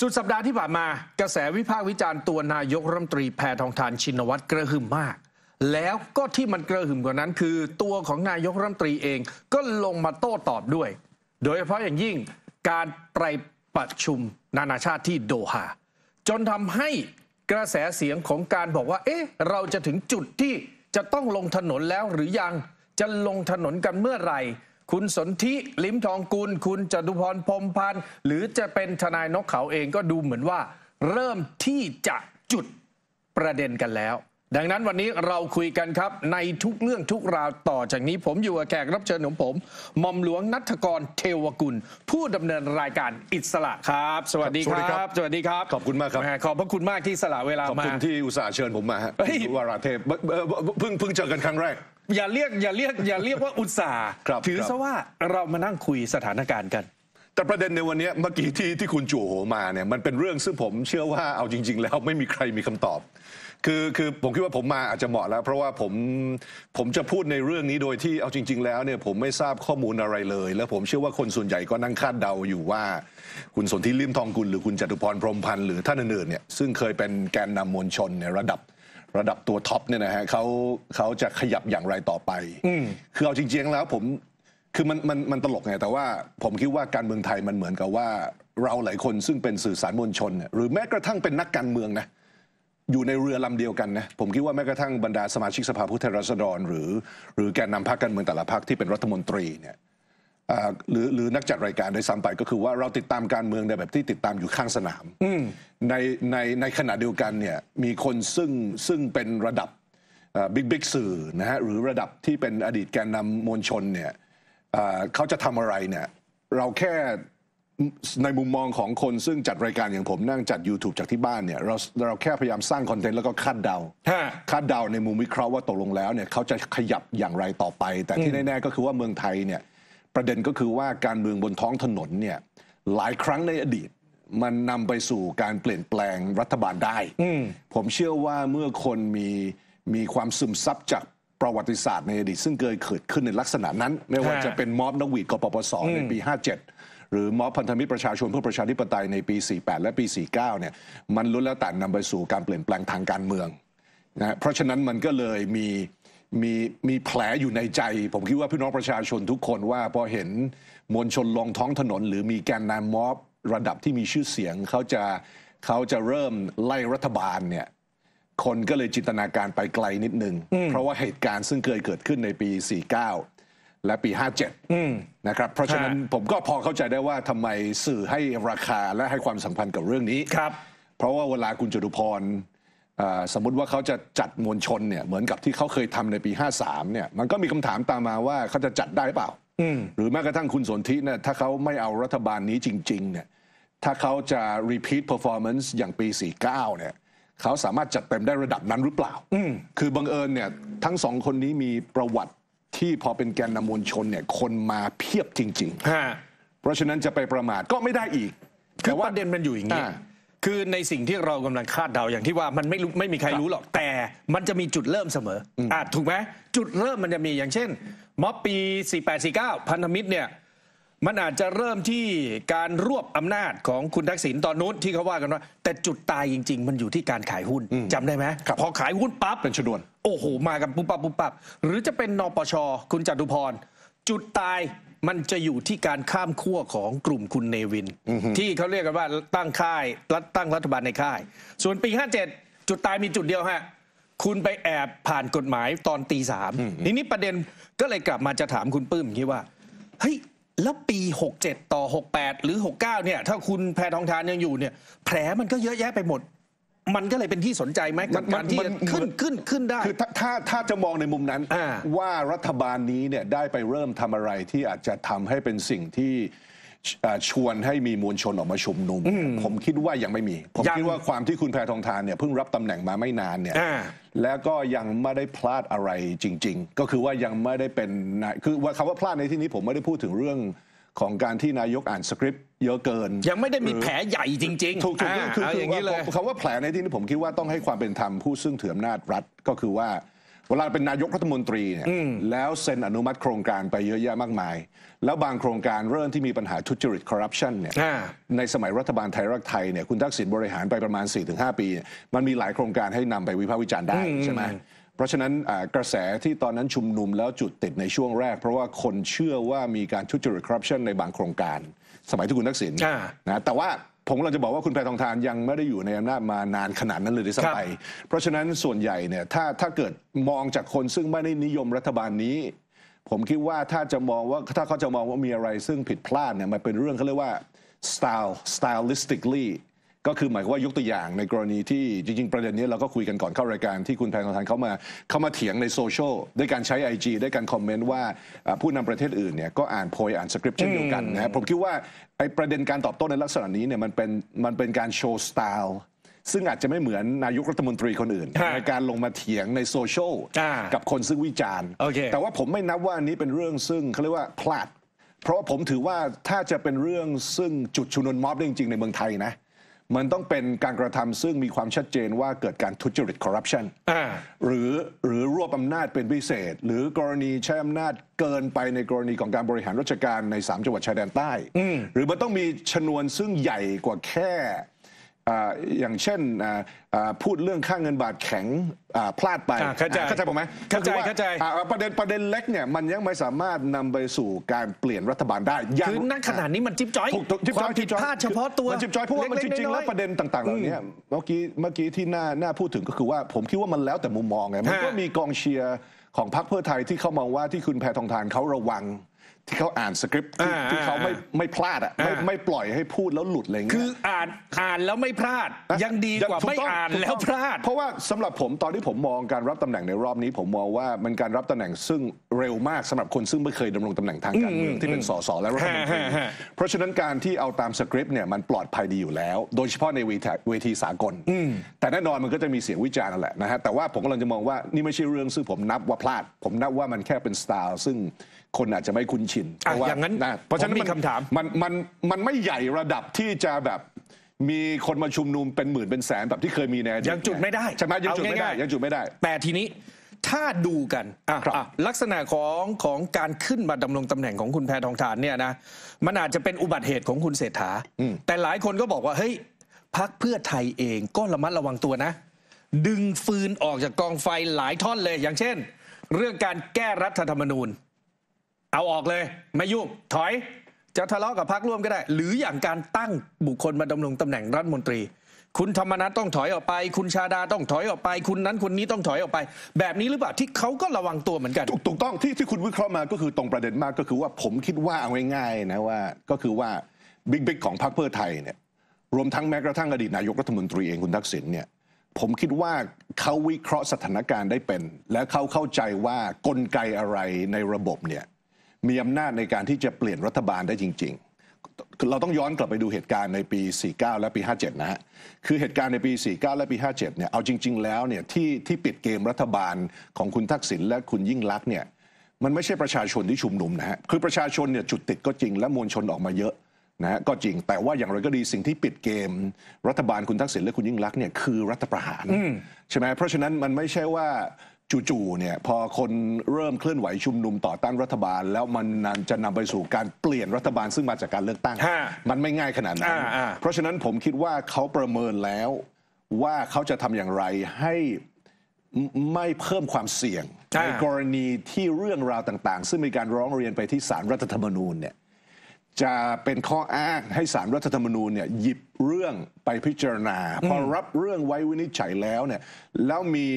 สุดสัปดาห์ที่ผ่านมากระแสวิพากษ์วิจารณ์ตัวนายกรัฐมนตรีแพทองทานชินวัตรกระหึ่มมาก แล้วก็ที่มันกระหึ่มกว่านั้น คือตัวของนายกรัฐมนตรีเองก็ลงมาโต้ตอบด้วย โดยเฉพาะอย่างยิ่งการไรประชุมนานาชาติที่โดฮา จนทำให้กระแสเสียงของการบอกว่า เอ๊ะ เราจะถึงจุดที่จะต้องลงถนนแล้วหรือยังจะลงถนนกันเมื่อไหร่คุณสนธิลิมทองกุล คุณจตุพรพรมพันธ์หรือจะเป็นทนายนกเขาเองก็ดูเหมือนว่า เริ่มที่จะจุดประเด็นกันแล้ว ดังนั้นวันนี้เราคุยกันครับในทุกเรื่องทุกราวต่อจากนี้ผมอยู่กับแขกรับเชิญของผมหม่อมหลวงนัทกรเทวกุล ผู้ดำเนินรายการอิสระครับ สวัสดีครับ สวัสดีครับขอบคุณมากครับขอบพระคุณมากที่สละเวลามาขอบคุณที่อุตส่าห์เชิญผมมาฮะเฮวาราเทพเพิ่งเพิ่งเจอกันครั้งแรกอย่าเรียกอย่าเรียกอย่าเรียกว่าอุตสาห์ครับถือ ซะว่าเรามานั่งคุยสถานการณ์กัน แต่ประเด็นในวันนี้เมื่อกี้ที่ที่คุณจู่โหมาเนี่ยมันเป็นเรื่องซึ่งผมเชื่อว่าเอาจริง ๆ แล้วไม่มีใครมีคำตอบ คือคือผมคิดว่าผมมาอาจจะเหมาะแล้ว เพราะว่าผมผมจะพูดในเรื่องนี้โดยที่เอาจริงๆแล้วเนี่ยผมไม่ทราบข้อมูลอะไรเลย แล้วผมเชื่อว่าคนส่วนใหญ่ก็นั่งคาดเดาอยู่ว่า คุณสนธิริมทองกุลหรือคุณจตุพรพรหมพันธ์หรือท่านอื่นๆเนี่ยซึ่งเคยเป็นแกนนำมวลชนในระดับระดับตัวท็อปเนี่ยนะฮะเขาเขาจะขยับอย่างไรต่อไปคือเอาจริง ๆ แล้วผมคือมันมันมันตลกไง แต่ว่า ผมคิดว่าการเมืองไทยมันเหมือนกับว่าเราหลายคนซึ่งเป็นสื่อสารมวลชนเนี่ยหรือแม้กระทั่งเป็นนักการเมืองนะอยู่ในเรือลำเดียวกันนะผมคิดว่าแม้กระทั่งบรรดาสมาชิกสภาผู้แทนราษฎร หรือ หรือแกนนาพรรคการเมืองแต่ละพรรคที่เป็นรัฐมนตรีเนี่ยหรือหรือนักจัดรายการได้ซ้ำไปก็คือว่าเราติดตามการเมืองในแบบที่ติดตามอยู่ข้างสนาม ในในในขณะเดียวกันเนี่ยมีคนซึ่งซึ่งเป็นระดับบิ๊กบิ๊กสื่อนะฮะหรือระดับที่เป็นอดีตแกนนำมวลชนเนี่ยเขาจะทำอะไรเนี่ยเราแค่ในมุมมองของคนซึ่งจัดรายการ อย่างผมนั่งจัด YouTube จากที่บ้านเนี่ยเราเราแค่พยายามสร้างคอนเทนต์แล้วก็คาดเดาคาดเดาในมุมวิเคราะห์ว่าตกลงแล้วเนี่ยเขาจะขยับอย่างไรต่อไป แต่ที่แน่ๆก็คือว่าเมืองไทยเนี่ยประเด็นก็คือว่าการเมืองบนท้องถนนเนี่ยหลายครั้งในอดีต มันนำไปสู่การเปลี่ยนแปลงรัฐบาลได้ผมเชื่อว่าเมื่อคนมีมีความซึมซับจากประวัติศาสตร์ในอดีตซึ่งเคยเกิดขึ้นในลักษณะนั้น ไม่ว่าจะเป็นม็อบนวีดกปปสในปี 57 หรือม็อบพันธมิตรประชาชนเพื่อประชาธิปไตยในปี 48 และปี 49เนี่ยมันล้นแล้วแต่นำไปสู่การเปลี่ยนแปลงทางการเมืองนะเพราะฉะนั้นมันก็เลยมีมีมีแผลอยู่ในใจ ผมคิดว่าพี่น้องประชาชนทุกคนว่าพอเห็นมวลชนลงท้องถนน หรือมีแกนนำม็อบ ระดับที่มีชื่อเสียง เขาจะเขาจะเริ่มไล่รัฐบาลเนี่ย คนก็เลยจินตนาการไปไกลนิดนึง เพราะว่าเหตุการณ์ซึ่งเคยเกิดขึ้นในปี 49 และปี 57นะครับ เพราะฉะนั้นผมก็พอเข้าใจได้ว่าทำไมสื่อให้ราคาและให้ความสำคัญกับเรื่องนี้ครับ เพราะว่าเวลาคุณจตุพรสมมติว่าเขาจะจัดมวลชนเนี่ยเหมือนกับที่เขาเคยทำในปี 53เนี่ยมันก็มีคำถามตามมาว่าเขาจะจัดได้หรือเปล่า หรือแม้กระทั่งคุณสนธิเนี่ยถ้าเขาไม่เอารัฐบาลนี้จริงๆเนี่ยถ้าเขาจะ repeat performance อย่างปี 49เนี่ยเขาสามารถจัดเต็มได้ระดับนั้นหรือเปล่าคือบังเอิญเนี่ยทั้งสองคนนี้มีประวัติที่พอเป็นแกนนำมวลชนเนี่ยคนมาเพียบจริงๆเพราะฉะนั้นจะไปประมาทก็ไม่ได้อีกแต่ว่าประเด็นมันอยู่อย่างนี้คือในสิ่งที่เรากำลังคาดเดาอย่างที่ว่ามันไม่รู้ไม่มีใครรู้หรอก แต่มันจะมีจุดเริ่มเสมออ่าถูกไหมจุดเริ่มมันจะมีอย่างเช่นม็อบปี 4849พันธมิตรเนี่ยมันอาจจะเริ่มที่การรวบอำนาจของคุณทักษิณตอนนู้นที่เขาว่ากันว่าแต่จุดตายจริง ๆ มันอยู่ที่การขายหุ้น จำได้ไหมพอขายหุ้นปั๊บเป็นชนวนโอ้โหมากันปุ๊บปั๊บปุ๊บปั๊บหรือจะเป็นนปช คุณจตุพรจุดตายมันจะอยู่ที่การข้ามขั้วของกลุ่มคุณเนวิน ที่เขาเรียกกันว่าตั้งค่ายรัฐตั้งรัฐบาลในค่าย ส่วนปี 57 จุดตายมีจุดเดียวฮะคุณไปแอบผ่านกฎหมายตอนตีสามทีนี้ประเด็นก็เลยกลับมาจะถามคุณปื้มที่ว่าเฮ้ยแล้วปี 67 ต่อ 68 หรือ 69 เนี่ย ถ้าคุณแพทองทานยังอยู่เนี่ยแผลมันก็เยอะแยะไปหมดมันก็เลยเป็นที่สนใจไหมกับการที่ขึ้นขึ้นขึ้นได้คือถ้าถ้าถ้าจะมองในมุมนั้นว่ารัฐบาลนี้เนี่ยได้ไปเริ่มทำอะไรที่อาจจะทำให้เป็นสิ่งที่ชวนให้มีมวลชนออกมาชุมนุมผมคิดว่ายังไม่มีผมคิดว่าความที่คุณแพทองทานเนี่ยเพิ่งรับตำแหน่งมาไม่นานเนี่ยแล้วก็ยังไม่ได้พลาดอะไรจริง ๆ ก็คือว่ายังไม่ได้เป็นคือว่าคำว่าพลาดในที่นี้ผมไม่ได้พูดถึงเรื่องของการที่นายกอ่านสคริปต์เยอะเกิน ยังไม่ได้มีแผลใหญ่จริงๆถูกถูกคือคืออ่าคำว่าแผลในที่นี้ผมคิดว่าต้องให้ความเป็นธรรมผู้ซึ่งถืออำนาจรัฐก็คือว่าเวลาเป็นนายกรัฐมนตรีเนี่ยแล้วเซ็นอนุมัติโครงการไปเยอะแยะมากมาย แล้วบางโครงการเริ่มที่มีปัญหา ทุจริตคอร์รัปชันเนี่ยในสมัยรัฐบาลไทยรักไทยเนี่ยคุณทักษิณบริหารไปประมาณ 4-5 ปี มันมีหลายโครงการให้นำไปวิพากษ์วิจารณ์ได้ใช่ไหมเพราะฉะนั้นกระแสที่ตอนนั้นชุมนุมแล้วจุดติดในช่วงแรก เพราะว่าคนเชื่อว่ามีการทุจริตคอร์รัปชันในบางโครงการ สมัยที่คุณทักษิณนะแต่ว่าผมเราจะบอกว่าคุณแพทองทานยังไม่ได้อยู่ในอำนาจมานานขนาดนั้นเลยที่สไป เพราะฉะนั้นส่วนใหญ่เนี่ยถ้าถ้าเกิดมองจากคนซึ่งไม่ได้นิยมรัฐบาลนี้ ผมคิดว่าถ้าจะมองว่าถ้าเขาจะมองว่ามีอะไรซึ่งผิดพลาดเนี่ยมันเป็นเรื่องเขาเรียกว่า style stylistically ก็คือหมายความว่ายกตัวอย่างในกรณีที่จริงๆ ประเด็นนี้เราก็คุยกันก่อนเข้ารายการที่คุณแพทองทานเข้ามา เข้ามาเถียงในโซเชียลด้วยการใช้ IG ด้วยการคอมเมนต์ว่า ผู้นำประเทศอื่นเนี่ย ก็อ่านโพย อ่านสคริปต์เช่นเดียวกันนะผมคิดว่าไอ้ประเด็นการตอบโต้ในลักษณะนี้เนี่ยมันเป็นมันเป็นการโชว์สไตล์ซึ่งอาจจะไม่เหมือนนายกรัฐมนตรีคนอื่นในการลงมาเถียงในโซเชียลกับคนซึ่งวิจารณ์แต่ว่าผมไม่นับว่านี้เป็นเรื่องซึ่งเขาเรียกว่าพลาดเพราะผมถือว่าถ้าจะเป็นเรื่องซึ่งจุดชุนนม็อบจริงๆในเมืองไทยนะมันต้องเป็นการกระทำซึ่งมีความชัดเจนว่าเกิดการทุจริตคอร์รัปชันหรือหรือรวบอำานาจเป็นพิเศษ หรือกรณีใช้อำนาจเกินไปในกรณีของการบริหารราชการใน 3จังหวัดชายแดนใต้หรือมันต้องมีชนวนซึ่งใหญ่กว่าแค่อย่างเช่นพูดเรื่องค่าเงินบาทแข็งพลาดไปเข้าใจผมไหมเข้าใจเข้าใจประเด็นประเด็นเล็กเนี่ยมันยังไม่สามารถนำไปสู่การเปลี่ยนรัฐบาลได้คือนั่นขนาดนี้มันจิ๊บจ้อยความผิดพลาดเฉพาะตัวมันจิ๊บจ้อยเพราะว่ามันจริงๆแล้วประเด็นต่างๆเหล่านี้เมื่อกี้เมื่อกี้ที่น้าน้าพูดถึงก็คือว่าผมคิดว่ามันแล้วแต่มุมมองไงมันก็มีกองเชียร์ของพรรคเพื่อไทยที่เขามองว่าที่คุณแพทองทานเขาระวังที่เขาอ่านสคริปต์ที่เขาไม่ไม่พลาดอ่ะไม่ไม่ปล่อยให้พูดแล้วหลุดอะไรเงี้ยคืออ่านอ่านแล้วไม่พลาดยังดีกว่าไม่อ่านแล้วพลาดเพราะว่าสำหรับผมตอนที่ผมมองการรับตำแหน่งในรอบนี้ผมมองว่ามันการรับตำแหน่งซึ่งเร็วมากสำหรับคนซึ่งไม่เคยดำรงตำแหน่งทางการเมืองที่เป็นสสและรัฐมนตรีเพราะฉะนั้นการที่เอาตามสคริปต์เนี่ยมันปลอดภัยดีอยู่แล้วโดยเฉพาะในเวทีเวทีสากลแต่แน่นอนมันก็จะมีเสียงวิจารณ์นั่นแหละนะฮะแต่ว่าผมกำลังจะมองว่านี่ไม่ใช่เรื่องซึ่งผมนับว่าพลาดผมนับว่ามันแค่เป็นสไตล์ซึ่งคนอาจจะไม่คุ้นชิน เพราะว่าอย่างนั้น เพราะฉะนั้นมีคำถามมันมันมันไม่ใหญ่ระดับที่จะแบบมีคนมาชุมนุมเป็นหมื่น เป็นแสน แบบที่เคยมีแน่ยังจุดไม่ได้ใช่ไหมยังจุดไม่ได้ ยังจุดไม่ได้แต่ทีนี้ ถ้าดูกันลักษณะของของการขึ้นมาดำรงตำแหน่งของคุณแพทองทานเนี่ยนะมันอาจจะเป็นอุบัติเหตุของคุณเศรษฐา แต่หลายคนก็บอกว่าเฮ้ยพักเพื่อไทยเองก็ระมัดระวังตัวนะ ดึงฟืนออกจากกองไฟหลายท่อนเลยอย่างเช่น เรื่องการแก้รัฐธรรมนูญเอาออกเลย ไม่ยุ่งถอย จะทะเลาะกับพักร่วมก็ได้ หรืออย่างการตั้งบุคคลมาดำรงตำแหน่งรัฐมนตรี คุณธรรมนัฐต้องถอยออกไป คุณชาดาต้องถอยออกไป คุณนั้นคนนี้ต้องถอยออกไป แบบนี้หรือเปล่าที่เขาก็ระวังตัวเหมือนกันถูกต้องที่ที่คุณวิเคราะห์มาก็คือตรงประเด็นมากก็คือว่าผมคิดว่าเอาง่ายๆนะว่า ก็คือว่า บิ๊กบิ๊กของพรรคเพื่อไทยเนี่ยรวมทั้งแม้กระทั่งอดีตนายกรัฐมนตรีเองคุณทักษิณเนี่ยผมคิดว่าเขาวิเคราะห์สถานการณ์ได้เป็น และเขาเข้าใจว่ากลไกอะไรในระบบเนี่ยมีอำนาจในการที่จะเปลี่ยนรัฐบาลได้จริงๆ เราต้องย้อนกลับไปดูเหตุการณ์ในปี 49 และปี 57 นะฮะ คือเหตุการณ์ในปี 49 และปี 57 เนี่ย เอาจริงๆ แล้วเนี่ยที่ที่ปิดเกมรัฐบาลของคุณทักษิณและคุณยิ่งลักษณ์เนี่ย มันไม่ใช่ประชาชนที่ชุมนุมนะฮะ คือประชาชนเนี่ยจุดติดก็จริง และมวลชนออกมาเยอะนะฮะก็จริง แต่ว่าอย่างไรก็ดีสิ่งที่ปิดเกม รัฐบาลคุณทักษิณและคุณยิ่งลักษณ์เนี่ยคือรัฐประหารใช่ไหมเพราะฉะนั้นมันไม่ใช่ว่าจู่ๆ เนี่ย พอคนเริ่ม เคลื่อนไหวชุมนุมต่อต้านรัฐบาล แล้ว มันนจะนำไปสู่การเปลี่ยนรัฐบาล ซึ่งมาจากการเลือกตั้ง มันไม่ง่ายขนาด นั้น เพราะฉะนั้นผมคิดว่าเขาประเมินแล้วว่าเขาจะทำอย่างไรให้ไม่เพิ่มความเสี่ยงในกรณีที่เรื่องราวต่างๆ ซึ่งมีการร้องเรียนไปที่ศาลรรัฐธรรมนูญเนี่ยจะเป็นข้ออ้างให้สารรัฐธรรมนูญเนี่ยหยิบเรื่องไปพิจารณา พอรับเรื่องไว้วินิจฉัยแล้วเนี่ยแล้วมี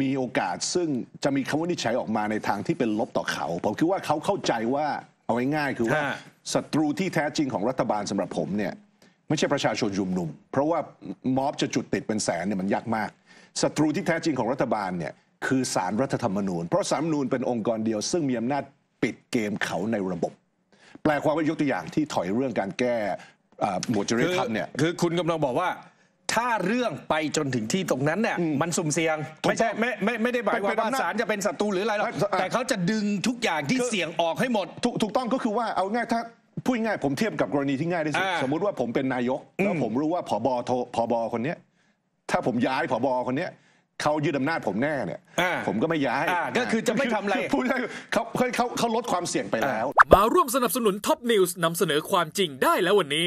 มีโอกาสซึ่งจะมีคำวินิจฉัยออกมาในทางที่เป็นลบต่อเขาผมคิดว่าเขาเข้าใจว่าเอาง่ายๆคือว่าศัตรูที่แท้จริงของรัฐบาลสำหรับผมเนี่ยไม่ใช่ประชาชนยุมนุม เพราะว่าม็อบจะจุดติดเป็นแสนเนี่ยมันยากมากศัตรูที่แท้จริงของรัฐบาลเนี่ยคือสารรัฐธรรมนูญ เพราะสารรัฐธรรมนูญเป็นองค์กรเดียว ซึ่งมีอำนาจปิดเกมเขาในระบบ แปลความว่ายกตัวอย่างที่ถอยเรื่องการแก้หมวดจริยธรรมเนี่ยคือคุณกำลังบอกว่าถ้าเรื่องไปจนถึงที่ตรงนั้นเนี่ยมันสุ่มเสี่ยง ไม่ใช่ไม่ไม่ไม่ได้หมายความว่าศาลจะเป็นศัตรูหรืออะไรหรอกแต่เขาจะดึงทุกอย่างที่เสี่ยงออกให้หมด ถูกต้องก็คือว่าเอาง่ายถ้าพูดง่ายผมเทียบกับกรณีที่ง่ายที่สุดสมมุติว่าผมเป็นนายกแล้วผมรู้ว่าผบทผบคนเนี้ยถ้าผมย้ายผบคนเนี้ยเขายืดอำนาจผมแน่เนี่ยผมก็ไม่ย้ายก็คือจะไม่ทำอะไรพูดง่ายเขาเขาเขาลดความเสี่ยงไปแล้วมาร่วมสนับสนุนท็อปนิวส์นำเสนอความจริงได้แล้ววันนี้